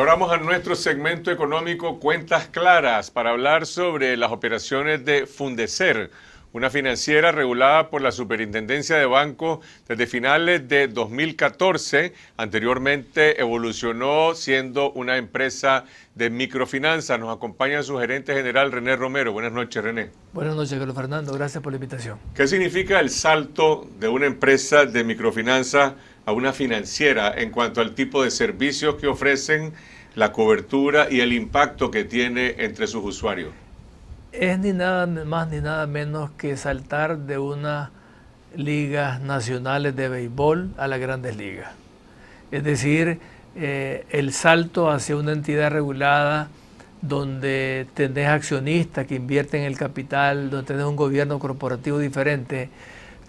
ahora vamos a nuestro segmento económico Cuentas Claras para hablar sobre las operaciones de Fundecer, una financiera regulada por la Superintendencia de Bancos desde finales de 2014. Anteriormente evolucionó siendo una empresa de microfinanza. Nos acompaña su gerente general René Romero. Buenas noches, René. Buenas noches, Carlos Fernando. Gracias por la invitación. ¿Qué significa el salto de una empresa de microfinanza una financiera en cuanto al tipo de servicios que ofrecen, la cobertura y el impacto que tiene entre sus usuarios? Es ni nada más ni nada menos que saltar de unas ligas nacionales de béisbol a las grandes ligas. Es decir, eh, el salto hacia una entidad regulada donde tenés accionistas que invierten el capital, donde tenés un gobierno corporativo diferente,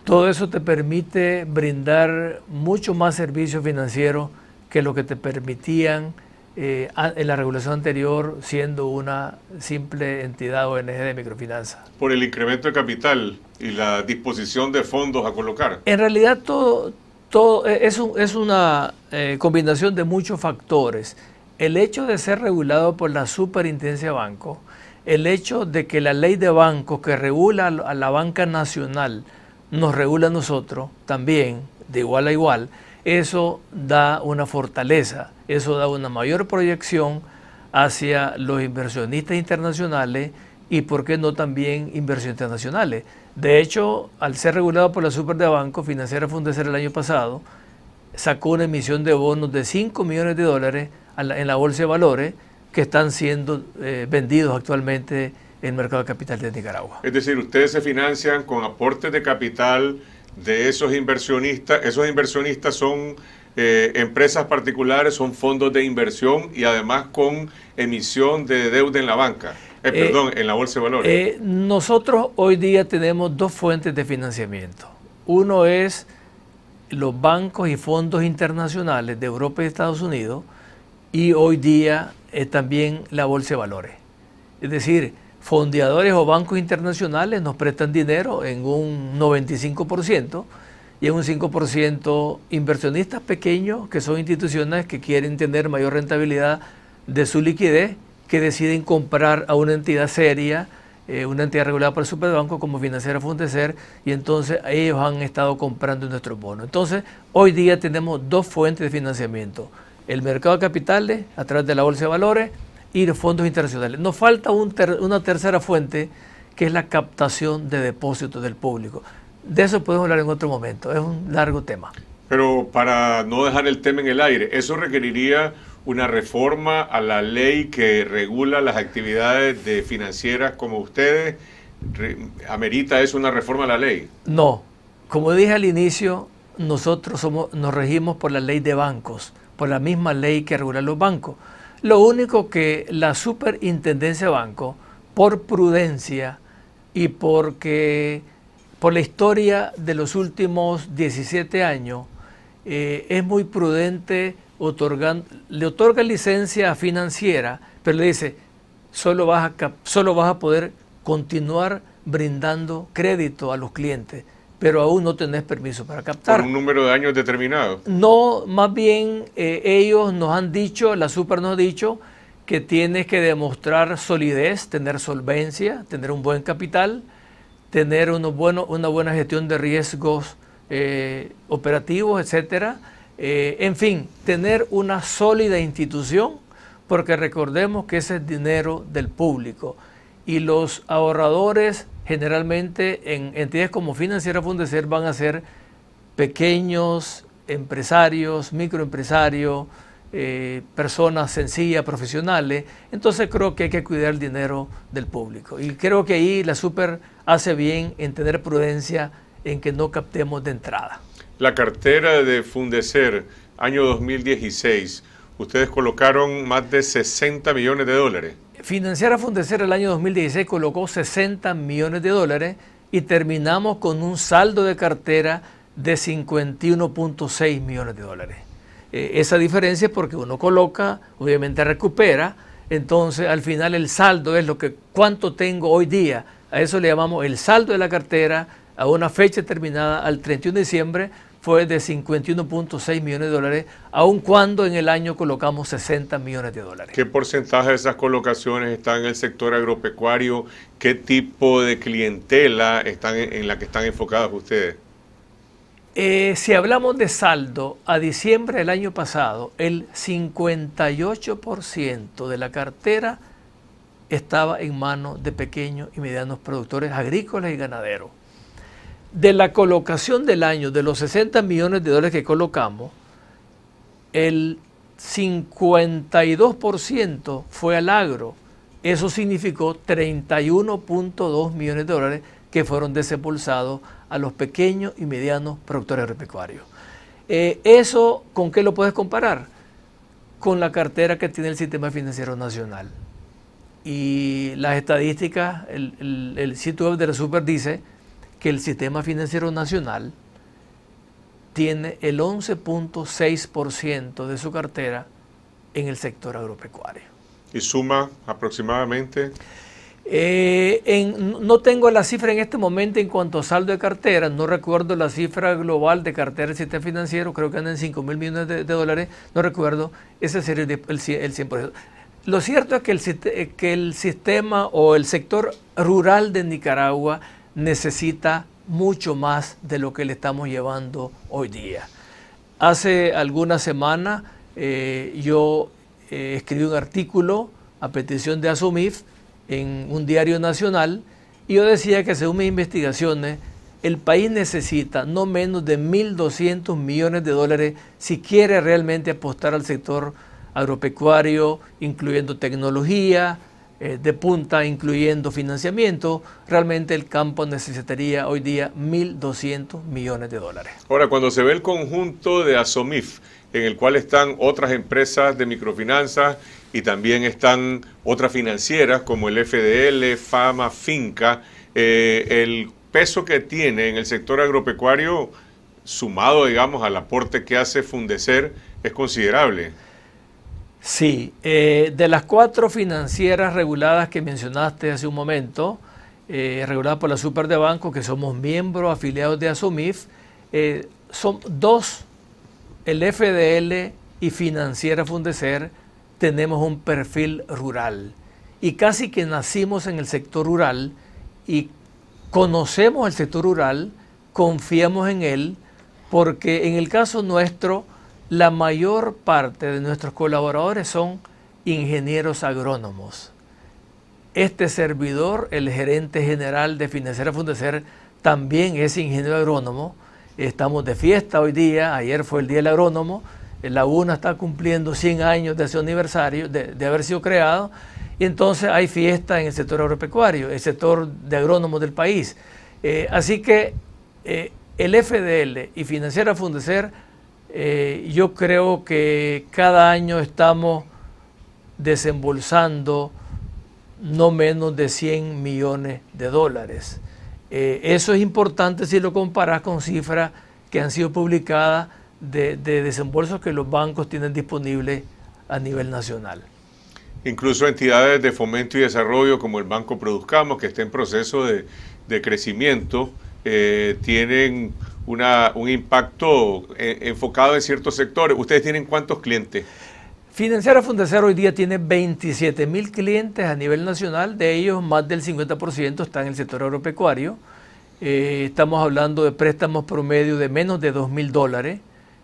todo eso te permite brindar mucho más servicio financiero que lo que te permitían eh, en la regulación anterior siendo una simple entidad ONG de microfinanza. Por el incremento de capital y la disposición de fondos a colocar. En realidad todo, todo eh, es, es una eh, combinación de muchos factores. El hecho de ser regulado por la superintendencia de banco, el hecho de que la ley de bancos que regula a la banca nacional nos regula a nosotros también de igual a igual, eso da una fortaleza, eso da una mayor proyección hacia los inversionistas internacionales y, por qué no, también inversiones internacionales. De hecho, al ser regulado por la Super de Banco Financiera Fundecer el año pasado, sacó una emisión de bonos de 5 millones de dólares en la bolsa de valores que están siendo eh, vendidos actualmente el mercado de capital de Nicaragua. Es decir, ustedes se financian con aportes de capital de esos inversionistas. Esos inversionistas son eh, empresas particulares, son fondos de inversión y además con emisión de deuda en la banca. Eh, eh, perdón, en la bolsa de valores. nosotros hoy día tenemos dos fuentes de financiamiento. Uno es los bancos y fondos internacionales de Europa y Estados Unidos y hoy día es también la bolsa de valores. Es decir, fondeadores o bancos internacionales nos prestan dinero en un 95% y en un 5% inversionistas pequeños, que son instituciones que quieren tener mayor rentabilidad de su liquidez, que deciden comprar a una entidad seria, eh, una entidad regulada por el Superbanco como financiera Fundecer, y entonces ellos han estado comprando nuestros bonos. Entonces, hoy día tenemos dos fuentes de financiamiento, el mercado de capitales a través de la Bolsa de Valores, y los fondos internacionales. Nos falta una tercera fuente que es la captación de depósitos del público. De eso podemos hablar en otro momento, es un largo tema. Pero para no dejar el tema en el aire, eso requeriría una reforma a la ley que regula las actividades de financieras como ustedes. ¿Amerita eso una reforma a la ley? No. Como dije al inicio, nosotros somos, nos regimos por la ley de bancos, por la misma ley que regula los bancos. Lo único que la superintendencia de banco, por prudencia y porque por la historia de los últimos 17 años, eh, es muy prudente le otorga licencia financiera, pero le dice, solo vas a poder continuar brindando crédito a los clientes pero aún no tenés permiso para captar. ¿Por un número de años determinado? No, más bien eh, ellos nos han dicho, la super nos ha dicho, que tienes que demostrar solidez, tener solvencia, tener un buen capital, tener una buena gestión de riesgos eh, operativos, etcétera. Eh, en fin, tener una sólida institución, porque recordemos que ese es dinero del público y los ahorradores generalmente en entidades como Financiera Fundecer van a ser pequeños empresarios, microempresarios, eh, personas sencillas, profesionales. Entonces creo que hay que cuidar el dinero del público. Y creo que ahí la super hace bien en tener prudencia en que no captemos de entrada. La cartera de Fundecer, año 2016, ustedes colocaron más de 60 millones de dólares. Financiar a Fundecer el año 2016 colocó 60 millones de dólares y terminamos con un saldo de cartera de 51.6 millones de dólares. Eh, esa diferencia es porque uno coloca, obviamente recupera, entonces al final el saldo es lo que cuánto tengo hoy día. A eso le llamamos el saldo de la cartera a una fecha terminada al 31 de diciembre fue de 51.6 millones de dólares, aun cuando en el año colocamos 60 millones de dólares. ¿Qué porcentaje de esas colocaciones está en el sector agropecuario? ¿Qué tipo de clientela están en, la que están enfocadas ustedes? Eh, si hablamos de saldo, a diciembre del año pasado, el 58% de la cartera estaba en manos de pequeños y medianos productores agrícolas y ganaderos de la colocación del año, de los 60 millones de dólares que colocamos, el 52% fue al agro. Eso significó 31.2 millones de dólares que fueron desembolsados a los pequeños y medianos productores agropecuarios. Eh, ¿Eso con qué lo puedes comparar? Con la cartera que tiene el Sistema Financiero Nacional. Y las estadísticas, el, el sitio web de la Super dice que el sistema financiero nacional tiene el 11.6% de su cartera en el sector agropecuario. ¿Y suma aproximadamente? Eh, no tengo la cifra en este momento en cuanto a saldo de cartera, no recuerdo la cifra global de cartera del sistema financiero, creo que andan en 5 mil millones de, dólares, no recuerdo, ese sería el, 100%. Lo cierto es que eh, que el sistema o el sector rural de Nicaragua necesita mucho más de lo que le estamos llevando hoy día. Hace alguna semana eh, yo eh, escribí un artículo a petición de Asumif en un diario nacional y yo decía que según mis investigaciones el país necesita no menos de 1.200 millones de dólares si quiere realmente apostar al sector agropecuario, incluyendo tecnología, eh, de punta, incluyendo financiamiento, realmente el campo necesitaría hoy día 1.200 millones de dólares. Ahora, cuando se ve el conjunto de ASOMIF, en el cual están otras empresas de microfinanzas y también están otras financieras como el FDL, Fama, Finca, eh, el peso que tiene en el sector agropecuario, sumado, digamos, al aporte que hace Fundecer, es considerable. Sí, eh, de las cuatro financieras reguladas que mencionaste hace un momento, eh, reguladas por la Super de Banco, que somos miembros afiliados de Asumif, eh, son dos, el FDL y Financiera Fundecer, tenemos un perfil rural. Y casi que nacimos en el sector rural y conocemos el sector rural, confiamos en él, porque en el caso nuestro, la mayor parte de nuestros colaboradores son ingenieros agrónomos. Este servidor, el gerente general de Financiera Fundecer, también es ingeniero agrónomo. Estamos de fiesta hoy día, ayer fue el Día del Agrónomo, la UNA está cumpliendo 100 años de su aniversario, de, haber sido creado, y entonces hay fiesta en el sector agropecuario, el sector de agrónomos del país. Eh, así que eh, el FDL y Financiera Fundecer eh, yo creo que cada año estamos desembolsando no menos de 100 millones de dólares. Eh, eso es importante si lo comparas con cifras que han sido publicadas de, desembolsos que los bancos tienen disponibles a nivel nacional. Incluso entidades de fomento y desarrollo como el Banco Produzcamos, que está en proceso de, crecimiento, eh, tienen un impacto eh, enfocado en ciertos sectores. ¿Ustedes tienen cuántos clientes? Financiera Fundacer hoy día tiene 27 mil clientes a nivel nacional, de ellos más del 50% está en el sector agropecuario. Eh, estamos hablando de préstamos promedio de menos de 2 mil dólares,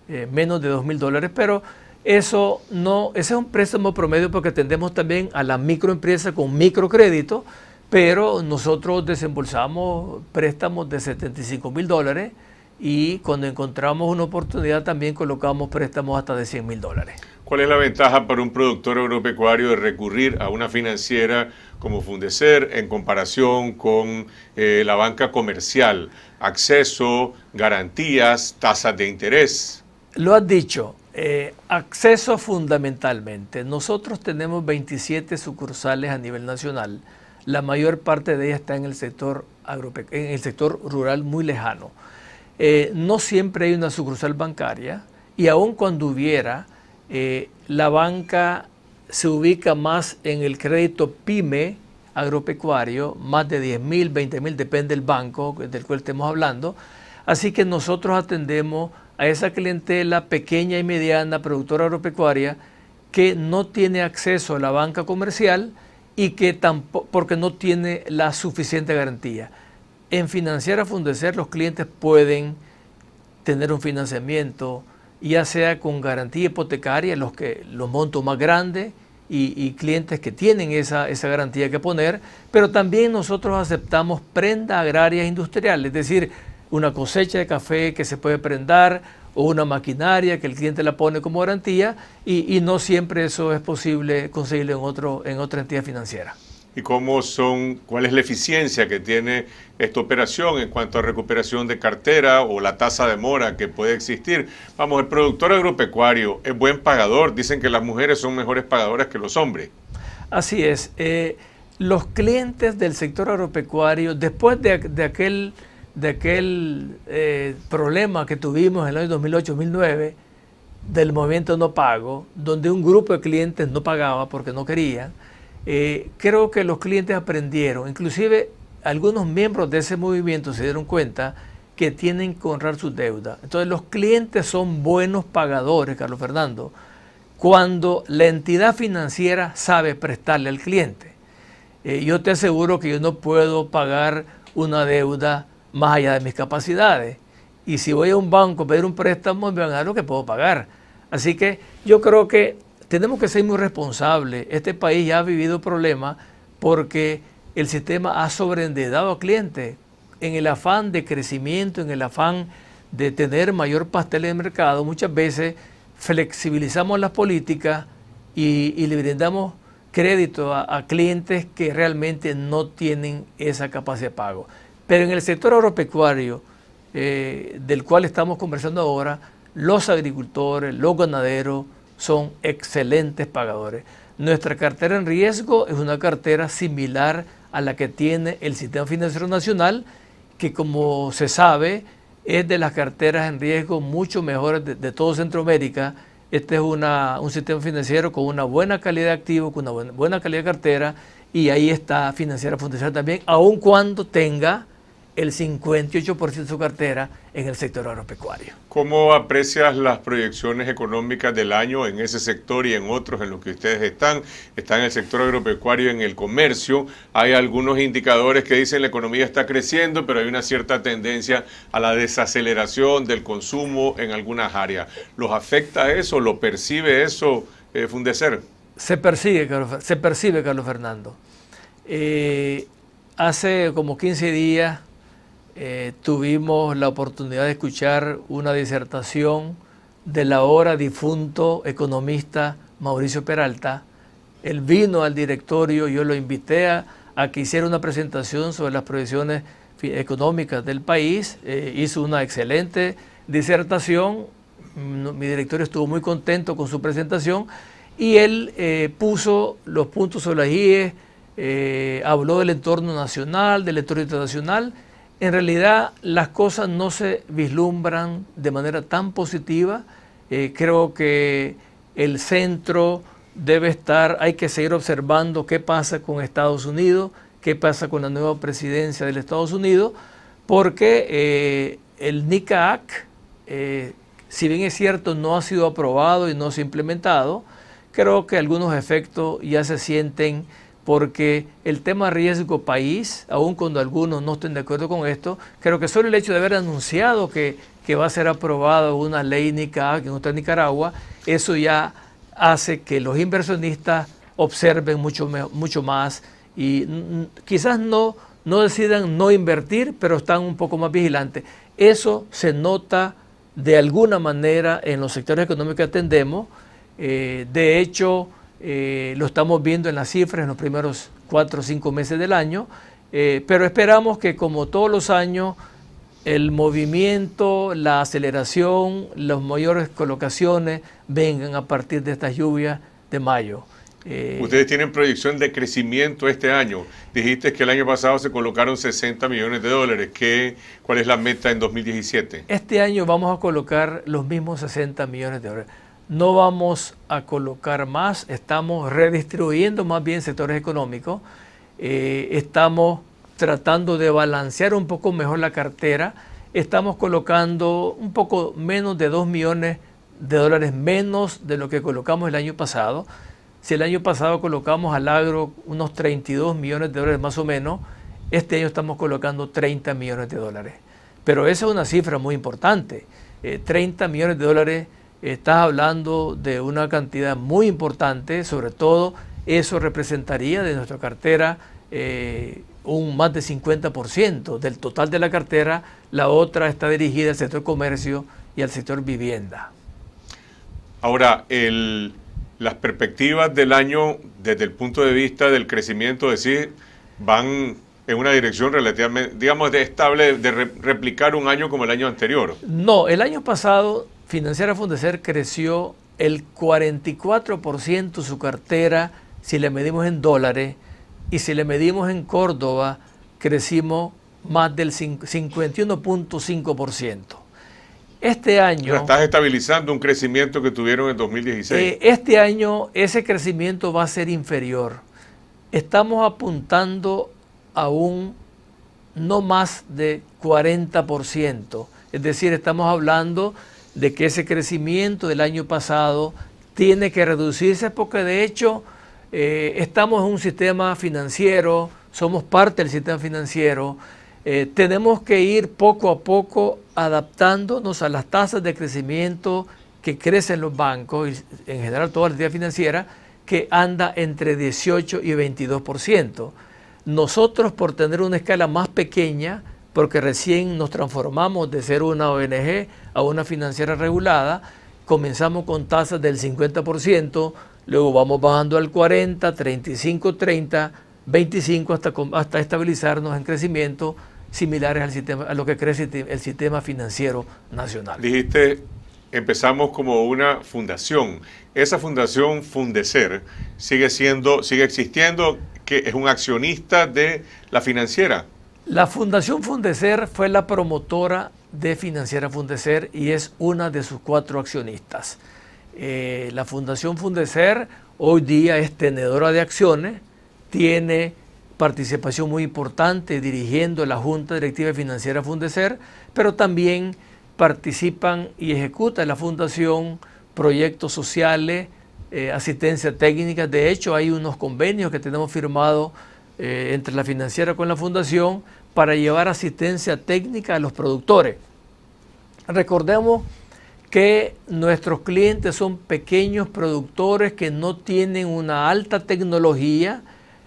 eh, menos de 2 mil dólares, pero eso no, ese es un préstamo promedio porque atendemos también a la microempresa con microcrédito, pero nosotros desembolsamos préstamos de 75 mil dólares y cuando encontramos una oportunidad también colocamos préstamos hasta de 100 mil dólares. ¿Cuál es la ventaja para un productor agropecuario de recurrir a una financiera como Fundecer en comparación con eh, la banca comercial? Acceso, garantías, tasas de interés. Lo has dicho, eh, acceso fundamentalmente. Nosotros tenemos 27 sucursales a nivel nacional. La mayor parte de ellas está en el sector, en el sector rural muy lejano. Eh, no siempre hay una sucursal bancaria y aun cuando hubiera, eh, la banca se ubica más en el crédito pyme agropecuario, más de 10 mil, 20 mil, depende del banco del cual estemos hablando. Así que nosotros atendemos a esa clientela pequeña y mediana productora agropecuaria que no tiene acceso a la banca comercial y que porque no tiene la suficiente garantía. En financiar a Fundecer los clientes pueden tener un financiamiento, ya sea con garantía hipotecaria, los, que, los montos más grandes y, clientes que tienen esa, garantía que poner, pero también nosotros aceptamos prenda agraria industrial, es decir, una cosecha de café que se puede prendar o una maquinaria que el cliente la pone como garantía y, y no siempre eso es posible conseguirlo en, otro, en otra entidad financiera y cómo son, cuál es la eficiencia que tiene esta operación en cuanto a recuperación de cartera o la tasa de mora que puede existir. Vamos, el productor agropecuario es buen pagador, dicen que las mujeres son mejores pagadoras que los hombres. Así es. Eh, los clientes del sector agropecuario, después de, aquel, de aquel eh, problema que tuvimos en el año 2008-2009, del movimiento no pago, donde un grupo de clientes no pagaba porque no querían, eh, creo que los clientes aprendieron, inclusive algunos miembros de ese movimiento se dieron cuenta que tienen que honrar sus deudas. Entonces los clientes son buenos pagadores, Carlos Fernando, cuando la entidad financiera sabe prestarle al cliente. Eh, yo te aseguro que yo no puedo pagar una deuda más allá de mis capacidades. Y si voy a un banco a pedir un préstamo, me van a dar lo que puedo pagar. Así que yo creo que tenemos que ser muy responsables. Este país ya ha vivido problemas porque el sistema ha sobreendedado a clientes en el afán de crecimiento, en el afán de tener mayor pastel en el mercado. Muchas veces flexibilizamos las políticas y, le brindamos crédito a, clientes que realmente no tienen esa capacidad de pago. Pero en el sector agropecuario, eh, del cual estamos conversando ahora, los agricultores, los ganaderos, son excelentes pagadores. Nuestra cartera en riesgo es una cartera similar a la que tiene el Sistema Financiero Nacional, que como se sabe es de las carteras en riesgo mucho mejores de, todo Centroamérica. Este es un sistema financiero con una buena calidad de activos, con una buena, buena calidad de cartera, y ahí está Financiera Fundacional también, aun cuando tenga el 58% de su cartera en el sector agropecuario. ¿Cómo aprecias las proyecciones económicas del año en ese sector y en otros en los que ustedes están? Está en el sector agropecuario, en el comercio. Hay algunos indicadores que dicen la economía está creciendo, pero hay una cierta tendencia a la desaceleración del consumo en algunas áreas. ¿Los afecta eso? ¿Lo percibe eso, eh, Fundecer? Se se percibe, Carlos Fernando. Eh, hace como 15 días eh, tuvimos la oportunidad de escuchar una disertación del ahora difunto economista Mauricio Peralta. Él vino al directorio, yo lo invité a, que hiciera una presentación sobre las proyecciones económicas del país, eh, hizo una excelente disertación, mm, mi directorio estuvo muy contento con su presentación y él eh, puso los puntos sobre las IE... habló del entorno nacional, del entorno internacional, en realidad las cosas no se vislumbran de manera tan positiva. Eh, creo que el centro debe estar, hay que seguir observando qué pasa con Estados Unidos, qué pasa con la nueva presidencia de Estados Unidos, porque eh, el NICAC, eh, si bien es cierto, no ha sido aprobado y no se ha implementado, creo que algunos efectos ya se sienten porque el tema riesgo país, aun cuando algunos no estén de acuerdo con esto, creo que solo el hecho de haber anunciado que, va a ser aprobada una ley NICA, que no está Nicaragua, eso ya hace que los inversionistas observen mucho, mucho más y quizás no, no decidan no invertir, pero están un poco más vigilantes. Eso se nota de alguna manera en los sectores económicos que atendemos. Eh, de hecho, eh, lo estamos viendo en las cifras en los primeros cuatro o cinco meses del año, eh, pero esperamos que como todos los años, el movimiento, la aceleración, las mayores colocaciones vengan a partir de estas lluvias de mayo. Eh, Ustedes tienen proyección de crecimiento este año. Dijiste que el año pasado se colocaron 60 millones de dólares. ¿Qué, ¿Cuál es la meta en 2017? Este año vamos a colocar los mismos 60 millones de dólares no vamos a colocar más, estamos redistribuyendo más bien sectores económicos, eh, estamos tratando de balancear un poco mejor la cartera, estamos colocando un poco menos de 2 millones de dólares menos de lo que colocamos el año pasado. Si el año pasado colocamos al agro unos 32 millones de dólares más o menos, este año estamos colocando 30 millones de dólares. Pero esa es una cifra muy importante. 30 eh, millones de dólares estás hablando de una cantidad muy importante, sobre todo eso representaría de nuestra cartera eh, un más de 50% del total de la cartera, la otra está dirigida al sector comercio y al sector vivienda. Ahora, el, las perspectivas del año desde el punto de vista del crecimiento, decir, van en una dirección relativamente, digamos, de estable de replicar un año como el año anterior. No, el año pasado Financiera Fundecer creció el 44% su cartera si le medimos en dólares y si le medimos en Córdoba crecimos más del 51.5%. Este año... estás estabilizando un crecimiento que tuvieron en 2016. Eh, este año ese crecimiento va a ser inferior. Estamos apuntando a un no más de 40%. Es decir, estamos hablando de que ese crecimiento del año pasado tiene que reducirse porque de hecho eh, estamos en un sistema financiero, somos parte del sistema financiero, eh, tenemos que ir poco a poco adaptándonos a las tasas de crecimiento que crecen los bancos y en general toda la actividad financiera que anda entre 18 y 22%. Nosotros por tener una escala más pequeña, porque recién nos transformamos de ser una ONG a una financiera regulada, comenzamos con tasas del 50%, luego vamos bajando al 40, 35, 30, 25 hasta, hasta estabilizarnos en crecimiento similares al sistema, a lo que crece el sistema financiero nacional. Dijiste, empezamos como una fundación. Esa fundación Fundecer sigue siendo, sigue existiendo, que es un accionista de la financiera. La Fundación Fundecer fue la promotora de Financiera Fundecer y es una de sus cuatro accionistas. Eh, la Fundación Fundecer hoy día es tenedora de acciones, tiene participación muy importante dirigiendo la Junta Directiva Financiera Fundecer, pero también participan y ejecuta la Fundación proyectos sociales, eh, asistencia técnica. De hecho, hay unos convenios que tenemos firmados eh, entre la financiera con la fundación para llevar asistencia técnica a los productores. Recordemos que nuestros clientes son pequeños productores que no tienen una alta tecnología,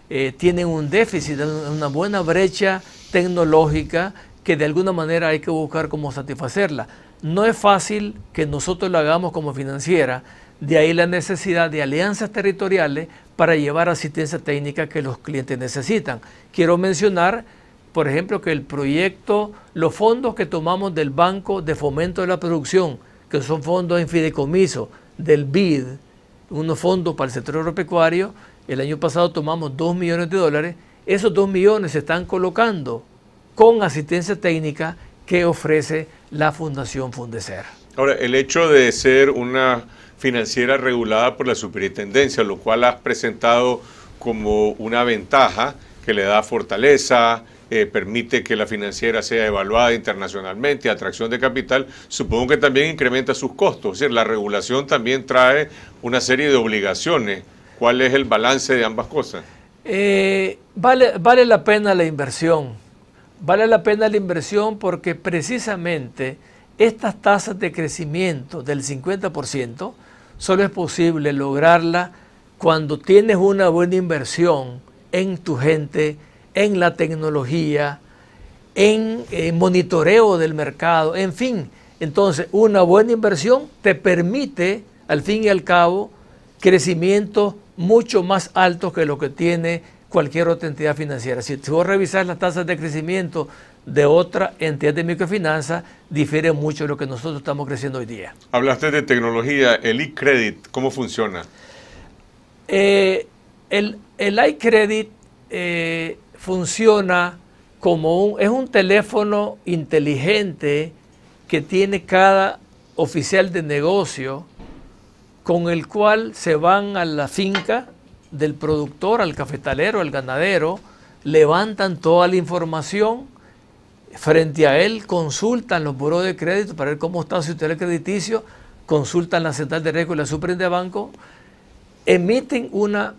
eh, tienen un déficit, una buena brecha tecnológica que de alguna manera hay que buscar cómo satisfacerla. No es fácil que nosotros lo hagamos como financiera, de ahí la necesidad de alianzas territoriales para llevar asistencia técnica que los clientes necesitan. Quiero mencionar por ejemplo, que el proyecto, los fondos que tomamos del Banco de Fomento de la Producción, que son fondos en fideicomiso del BID, unos fondos para el sector agropecuario, el año pasado tomamos 2 millones de dólares, esos 2 millones se están colocando con asistencia técnica que ofrece la Fundación Fundecer. Ahora, el hecho de ser una financiera regulada por la superintendencia, lo cual has presentado como una ventaja que le da fortaleza, eh, permite que la financiera sea evaluada internacionalmente, atracción de capital, supongo que también incrementa sus costos. Es decir, la regulación también trae una serie de obligaciones. ¿Cuál es el balance de ambas cosas? Eh, vale, vale la pena la inversión. Vale la pena la inversión porque precisamente estas tasas de crecimiento del 50% solo es posible lograrla cuando tienes una buena inversión en tu gente en la tecnología, en, monitoreo del mercado, en fin. Entonces, una buena inversión te permite, al fin y al cabo, crecimiento mucho más alto que lo que tiene cualquier otra entidad financiera. Si, vos revisas las tasas de crecimiento de otra entidad de microfinanza, difiere mucho de lo que nosotros estamos creciendo hoy día. Hablaste de tecnología, el iCredit, ¿cómo funciona? Eh, el, el iCredit eh, funciona como un, es un teléfono inteligente que tiene cada oficial de negocio con el cual se van a la finca del productor, al cafetalero, al ganadero, levantan toda la información frente a él, consultan los buros de crédito para ver cómo está su historial crediticio, consultan la central de riesgo y la superintendencia de banco, emiten una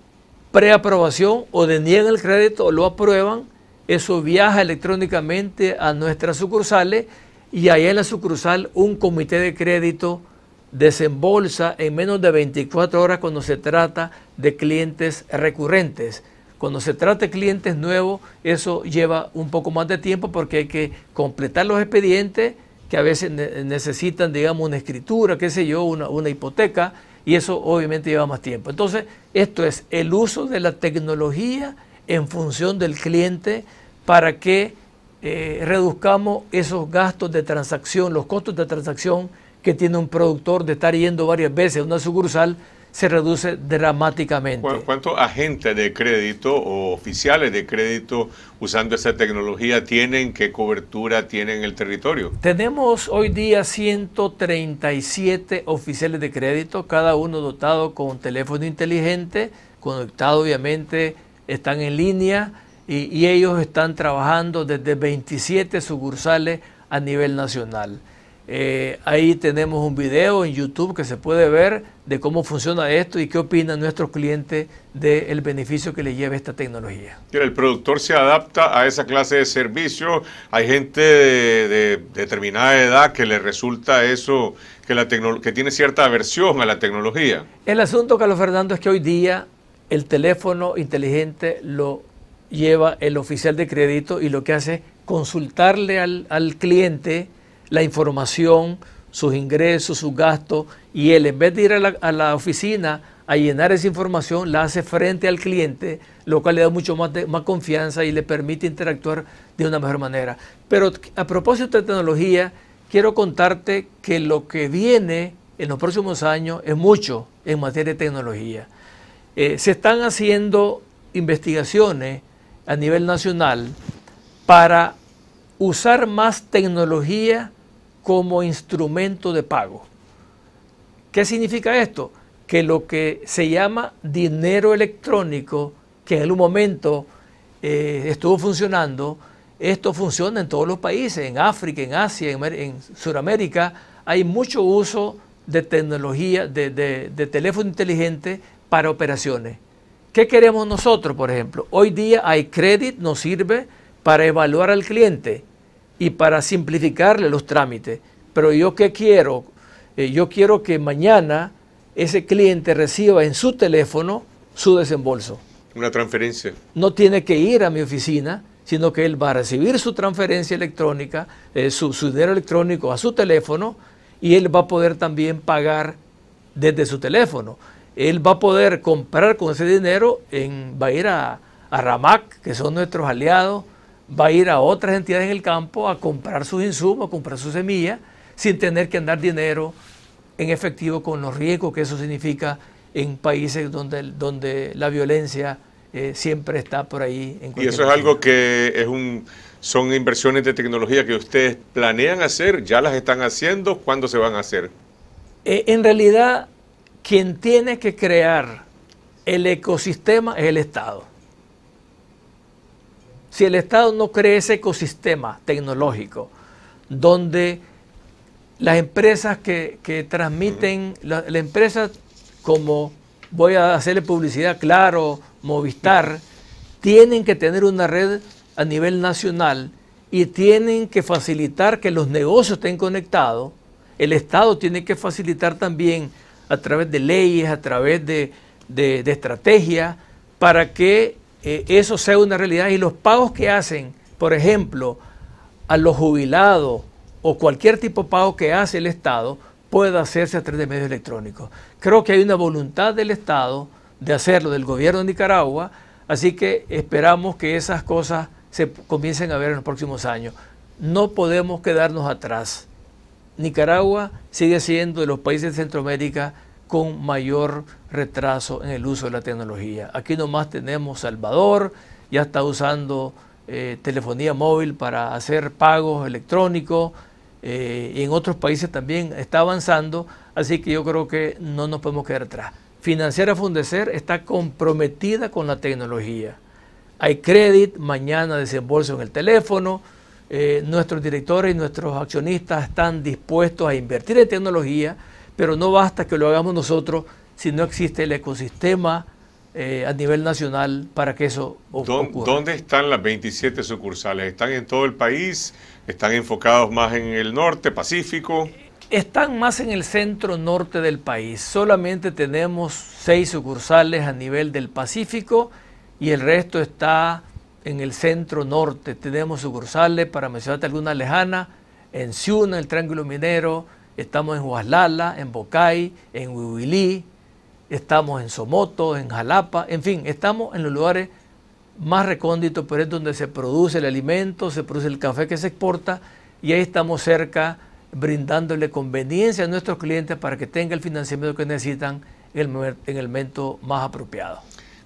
preaprobación o deniegan el crédito o lo aprueban, eso viaja electrónicamente a nuestras sucursales y ahí en la sucursal un comité de crédito desembolsa en menos de 24 horas cuando se trata de clientes recurrentes. Cuando se trata de clientes nuevos, eso lleva un poco más de tiempo porque hay que completar los expedientes que a veces necesitan, digamos, una escritura, qué sé yo, una, una hipoteca y eso obviamente lleva más tiempo. Entonces, esto es el uso de la tecnología en función del cliente para que eh, reduzcamos esos gastos de transacción, los costos de transacción que tiene un productor de estar yendo varias veces a una sucursal se reduce dramáticamente. ¿Cuántos agentes de crédito o oficiales de crédito usando esta tecnología tienen? ¿Qué cobertura tienen en el territorio? Tenemos hoy día 137 oficiales de crédito, cada uno dotado con un teléfono inteligente, conectado obviamente, están en línea y, y ellos están trabajando desde 27 sucursales a nivel nacional. Eh, ahí tenemos un video en YouTube que se puede ver de cómo funciona esto y qué opinan nuestros clientes del beneficio que le lleva esta tecnología. El productor se adapta a esa clase de servicio. Hay gente de, determinada edad que le resulta eso, que, tiene cierta aversión a la tecnología. El asunto, Carlos Fernando, es que hoy día el teléfono inteligente lo lleva el oficial de crédito y lo que hace es consultarle al cliente la información, sus ingresos, sus gastos, y él en vez de ir a la, oficina a llenar esa información, la hace frente al cliente, lo cual le da mucho más, más confianza y le permite interactuar de una mejor manera. Pero a propósito de tecnología, quiero contarte que lo que viene en los próximos años es mucho en materia de tecnología. Eh, se están haciendo investigaciones a nivel nacional para usar más tecnología como instrumento de pago. ¿Qué significa esto? Que lo que se llama dinero electrónico, que en un momento eh, estuvo funcionando, esto funciona en todos los países, en África, en Asia, en, Sudamérica, hay mucho uso de tecnología, de, de teléfono inteligente para operaciones. ¿Qué queremos nosotros, por ejemplo? Hoy día iCredit nos sirve para evaluar al cliente y para simplificarle los trámites. Pero yo qué quiero? Eh, yo quiero que mañana ese cliente reciba en su teléfono su desembolso. Una transferencia. No tiene que ir a mi oficina, sino que él va a recibir su transferencia electrónica, eh, su, dinero electrónico a su teléfono y él va a poder también pagar desde su teléfono. Él va a poder comprar con ese dinero, en, va a ir a Ramac, que son nuestros aliados, va a ir a otras entidades en el campo a comprar sus insumos, a comprar sus semillas, sin tener que andar dinero en efectivo con los riesgos que eso significa en países donde, donde la violencia eh, siempre está por ahí. y eso es algo que es un, son inversiones de tecnología que ustedes planean hacer, ya las están haciendo, ¿cuándo se van a hacer? Eh, en realidad, quien tiene que crear el ecosistema es el Estado si el Estado no cree ese ecosistema tecnológico donde las empresas que, transmiten, mm. las empresas como voy a hacerle publicidad, claro, Movistar, tienen que tener una red a nivel nacional y tienen que facilitar que los negocios estén conectados. El Estado tiene que facilitar también a través de leyes, a través de, de, de estrategias, para que eh, eso sea una realidad y los pagos que hacen, por ejemplo, a los jubilados o cualquier tipo de pago que hace el Estado pueda hacerse a través de medios electrónicos. Creo que hay una voluntad del Estado de hacerlo, del gobierno de Nicaragua, así que esperamos que esas cosas se comiencen a ver en los próximos años. No podemos quedarnos atrás. Nicaragua sigue siendo de los países de Centroamérica con mayor retraso en el uso de la tecnología. Aquí nomás tenemos Salvador, ya está usando eh, telefonía móvil para hacer pagos electrónicos, eh, y en otros países también está avanzando, así que yo creo que no nos podemos quedar atrás. Financiera Fundecer está comprometida con la tecnología. Hay crédito, mañana desembolso en el teléfono, eh, nuestros directores y nuestros accionistas están dispuestos a invertir en tecnología, pero no basta que lo hagamos nosotros si no existe el ecosistema eh, a nivel nacional para que eso ocurra. ¿Dónde están las 27 sucursales? ¿Están en todo el país? ¿Están enfocados más en el norte, Pacífico? Eh, están más en el centro norte del país. Solamente tenemos seis sucursales a nivel del Pacífico y el resto está en el centro norte. Tenemos sucursales, para mencionarte alguna lejana, en Ciuna, el Triángulo Minero, estamos en Huaslala, en Bocay, en Huihuilí, estamos en Somoto, en Jalapa, en fin, estamos en los lugares más recónditos, pero es donde se produce el alimento, se produce el café que se exporta y ahí estamos cerca brindándole conveniencia a nuestros clientes para que tengan el financiamiento que necesitan en el, momento más apropiado.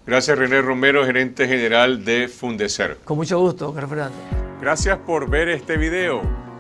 Gracias René Romero, gerente general de Fundecer. Con mucho gusto, Carlos Fernando. Gracias por ver este video.